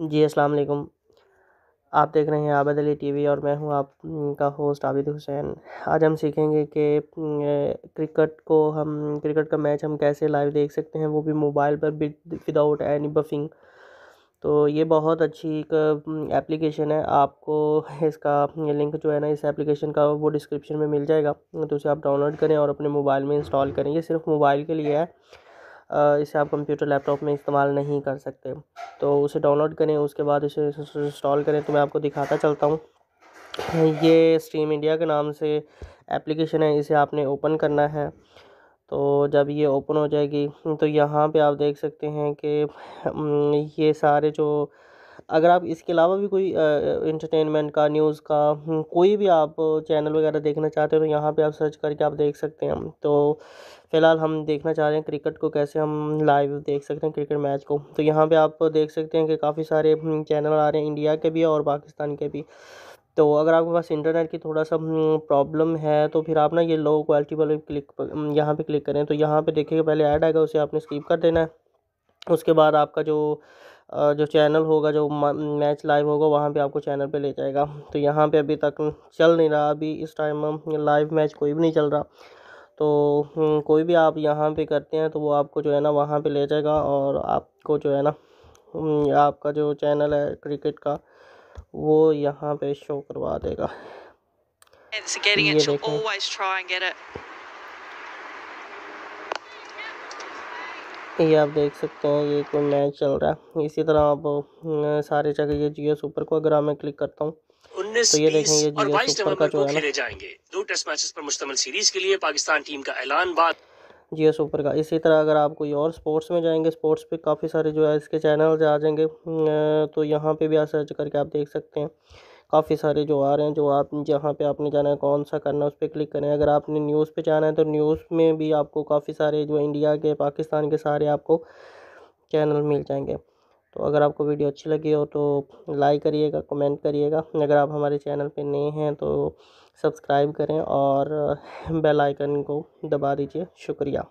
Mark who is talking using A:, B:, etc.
A: जी अस्सलाम वालेकुम आप देख रहे हैं आबद अली वी और मैं हूं आपका होस्ट आबिद हुसैन आज हम सीखेंगे कि क्रिकेट को हम क्रिकेट का मैच हम कैसे लाइव देख सकते हैं वो भी मोबाइल पर विदाउट एनी बफिंग तो ये बहुत अच्छी एक एप्लीकेशन है आपको इसका लिंक जो है ना इस एप्लीकेशन का वो डिस्क्रिप्शन में मिल जाएगा तो उसे आप डाउनलोड करें और अपने मोबाइल में इंस्टॉल करें ये सिर्फ मोबाइल के लिए है इसे आप कंप्यूटर लैपटॉप में इस्तेमाल नहीं कर सकते तो उसे डाउनलोड करें उसके बाद इसे इंस्टॉल करें तो मैं आपको दिखाता चलता हूँ ये स्ट्रीम इंडिया के नाम से एप्लीकेशन है इसे आपने ओपन करना है तो जब ये ओपन हो जाएगी तो यहाँ पे आप देख सकते हैं कि हम्म, ये सारे जो अगर आप इसके अलावा भी कोई इंटरटेनमेंट का न्यूज़ का हम्म, कोई भी आप चैनल वगैरह देखना चाहते हो तो यहाँ पे आप सर्च करके आप देख सकते हैं तो फ़िलहाल हम देखना चाह रहे हैं क्रिकेट को कैसे हम लाइव देख सकते हैं क्रिकेट मैच को तो यहाँ पे आप देख सकते हैं कि काफ़ी सारे चैनल हम्म, आ रहे हैं इंडिया के भी और पाकिस्तान के भी तो अगर आपके पास इंटरनेट की थोड़ा सा प्रॉब्लम हम्म, है तो फिर आप ना ये लो क्वालिटी वाले क्लिक यहाँ पे क्लिक करें तो यहाँ पे देखिएगा पहले ऐड आएगा उसे आपने स्किप कर देना है उसके बाद आपका जो जो चैनल होगा जो मैच लाइव होगा वहाँ पे आपको चैनल पे ले जाएगा तो यहाँ पे अभी तक चल नहीं रहा अभी इस टाइम लाइव मैच कोई भी नहीं चल रहा तो हम्म, कोई भी आप यहाँ पे करते हैं तो वो आपको जो है ना वहाँ पे ले जाएगा और आपको जो है ना हम्म, आपका जो चैनल है क्रिकेट का वो यहाँ पे शो करवा देगा ये आप देख सकते हैं ये कोई मैच चल रहा है इसी तरह आप सारे जगह ये जियो सुपर को अगर मैं क्लिक करता हूँ
B: तो ये देखें ये जियो सुपर का जो है ना जाएंगे
A: दो टेस्ट मैचेस पर मुश्तमल सीरीज के लिए पाकिस्तान टीम का ऐलान बाद जियो सुपर का इसी तरह अगर आप कोई और स्पोर्ट्स में जाएंगे स्पोर्ट्स पे काफ़ी सारे जो है इसके चैनल आ जाएंगे तो यहाँ पे भी आप सर्च करके आप देख सकते हैं काफ़ी सारे जो आ रहे हैं जो आप जहाँ पे आपने जाना है कौन सा करना है उस पर क्लिक करें अगर आपने न्यूज़ पे जाना है तो न्यूज़ में भी आपको काफ़ी सारे जो इंडिया के पाकिस्तान के सारे आपको चैनल मिल जाएंगे तो अगर आपको वीडियो अच्छी लगी हो तो लाइक करिएगा कमेंट करिएगा अगर आप हमारे चैनल पर नए हैं तो सब्सक्राइब करें और बेलाइकन को दबा दीजिए शुक्रिया